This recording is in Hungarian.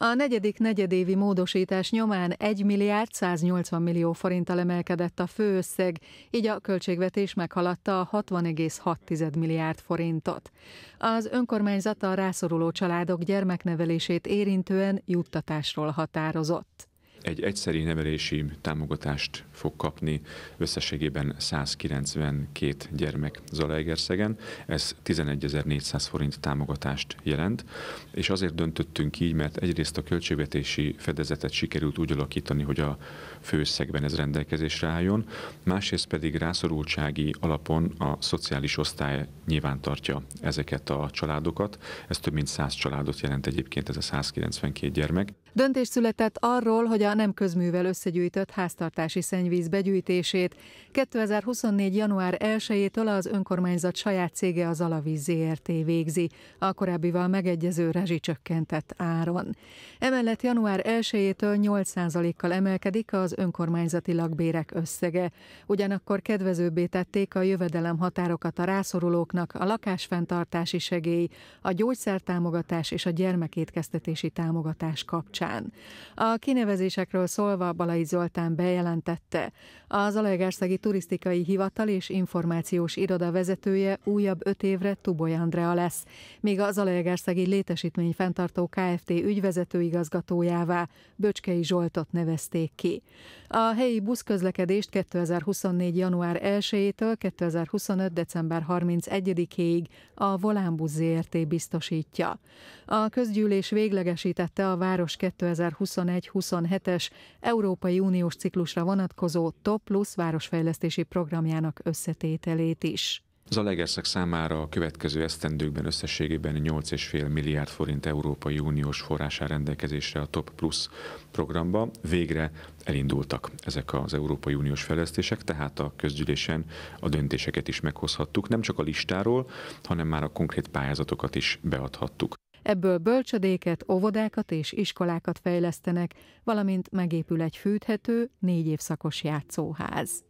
A negyedik negyedévi módosítás nyomán 1 milliárd 180 millió forinttal emelkedett a főösszeg, így a költségvetés meghaladta a 60,6 milliárd forintot. Az önkormányzat a rászoruló családok gyermeknevelését érintően juttatásról határozott egy egyszeri nevelési támogatást fog kapni összességében 192 gyermek Zalaegerszegen. Ez 11.400 forint támogatást jelent, és azért döntöttünk így, mert egyrészt a költségvetési fedezetet sikerült úgy alakítani, hogy a főszegben ez rendelkezésre álljon, másrészt pedig rászorultsági alapon a szociális osztály nyilván tartja ezeket a családokat. Ez több mint 100 családot jelent egyébként ez a 192 gyermek. Döntés született arról, hogy a nem közművel összegyűjtött háztartási szennyvíz begyűjtését 2024. január 1-től az önkormányzat saját cége az Alavíz ZRT végzi, a korábbival megegyező rezsicsökkentett áron. Emellett január 1-től 8%-kal emelkedik az önkormányzati lakbérek összege. Ugyanakkor kedvezőbbé tették a jövedelem határokat a rászorulóknak a lakásfenntartási segély, a gyógyszertámogatás és a gyermekétkeztetési támogatás kapcsán kapcsán. A kinevezésekről szólva Balai Zoltán bejelentette, az Alaegerszegi Turisztikai Hivatal és Információs Iroda vezetője újabb öt évre Tuboly Andrea lesz, míg az Alaegerszegi Létesítmény Fentartó Kft. ügyvezető igazgatójává Böcskei Zsoltot nevezték ki. A helyi buszközlekedést 2024. január 1-től 2025. december 31-ig a Volánbusz ZRT biztosítja. A közgyűlés véglegesítette a város 2021-27-es Európai Uniós ciklusra vonatkozó TOP plusz városfejlesztési programjának összetételét is. Zalaegerszeg számára a következő esztendőkben összességében 8,5 milliárd forint Európai Uniós forrásá rendelkezésre a Top Plus programba. Végre elindultak ezek az Európai Uniós fejlesztések, tehát a közgyűlésen a döntéseket is meghozhattuk, nem csak a listáról, hanem már a konkrét pályázatokat is beadhattuk. Ebből bölcsödéket, óvodákat és iskolákat fejlesztenek, valamint megépül egy fűthető, négy évszakos játszóház.